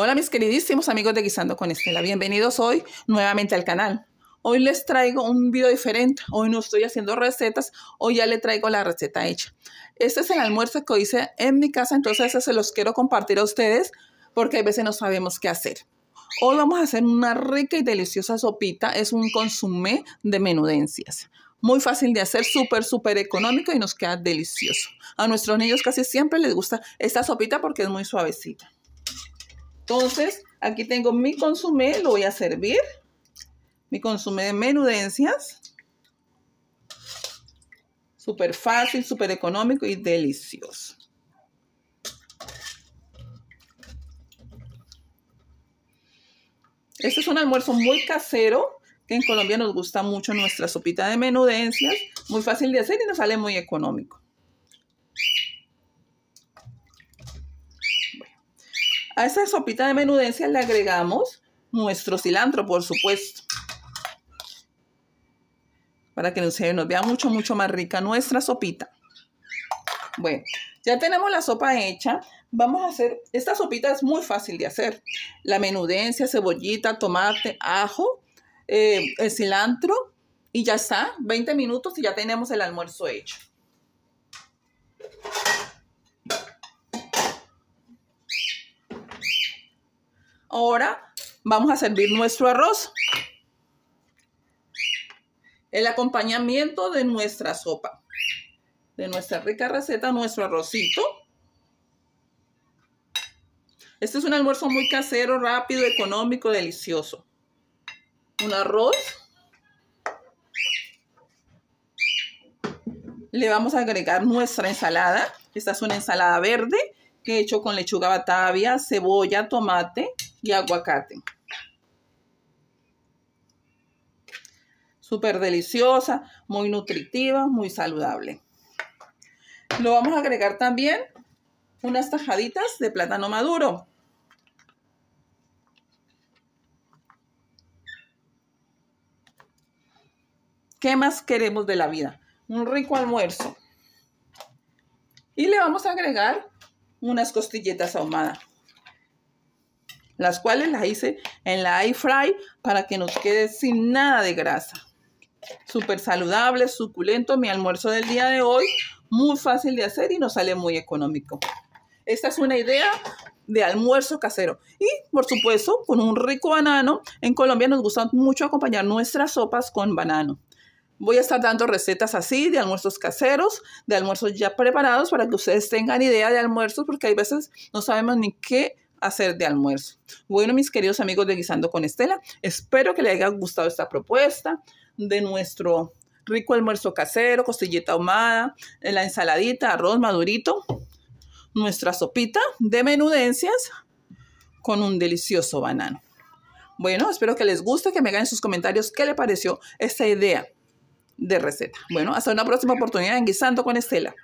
Hola mis queridísimos amigos de Guisando con Estela, bienvenidos hoy nuevamente al canal. Hoy les traigo un video diferente, hoy no estoy haciendo recetas, hoy ya le traigo la receta hecha. Este es el almuerzo que hice en mi casa, entonces se los quiero compartir a ustedes porque a veces no sabemos qué hacer. Hoy vamos a hacer una rica y deliciosa sopita, es un consumé de menudencias. Muy fácil de hacer, súper, súper económico y nos queda delicioso. A nuestros niños casi siempre les gusta esta sopita porque es muy suavecita. Entonces, aquí tengo mi consumé, lo voy a servir. Mi consumé de menudencias. Súper fácil, súper económico y delicioso. Este es un almuerzo muy casero, que en Colombia nos gusta mucho nuestra sopita de menudencias, muy fácil de hacer y nos sale muy económico. A esa sopita de menudencia le agregamos nuestro cilantro, por supuesto. Para que nos vea mucho, mucho más rica nuestra sopita. Bueno, ya tenemos la sopa hecha. Vamos a hacer, esta sopita es muy fácil de hacer. La menudencia, cebollita, tomate, ajo, eh, el cilantro y ya está. 20 minutos y ya tenemos el almuerzo hecho. ahora vamos a servir nuestro arroz. El acompañamiento de nuestra sopa, de nuestra rica receta, nuestro arrocito. Este es un almuerzo muy casero, rápido, económico, delicioso. Un arroz. Le vamos a agregar nuestra ensalada. Esta es una ensalada verde que he hecho con lechuga batavia, cebolla, tomate, y aguacate. Súper deliciosa, muy nutritiva, muy saludable. Lo vamos a agregar también unas tajaditas de plátano maduro. ¿Qué más queremos de la vida? Un rico almuerzo. Y le vamos a agregar unas costilletas ahumadas las cuales las hice en la iFry para que nos quede sin nada de grasa. Súper saludable, suculento, mi almuerzo del día de hoy, muy fácil de hacer y nos sale muy económico. Esta es una idea de almuerzo casero. Y, por supuesto, con un rico banano. En Colombia nos gusta mucho acompañar nuestras sopas con banano. Voy a estar dando recetas así de almuerzos caseros, de almuerzos ya preparados para que ustedes tengan idea de almuerzos, porque hay veces no sabemos ni qué hacer de almuerzo. Bueno, mis queridos amigos de Guisando con Estela, espero que les haya gustado esta propuesta de nuestro rico almuerzo casero, costillita ahumada, eh, la ensaladita, arroz madurito, nuestra sopita de menudencias con un delicioso banano. Bueno, espero que les guste, que me hagan sus comentarios qué le pareció esta idea de receta. Bueno, hasta una próxima oportunidad en Guisando con Estela.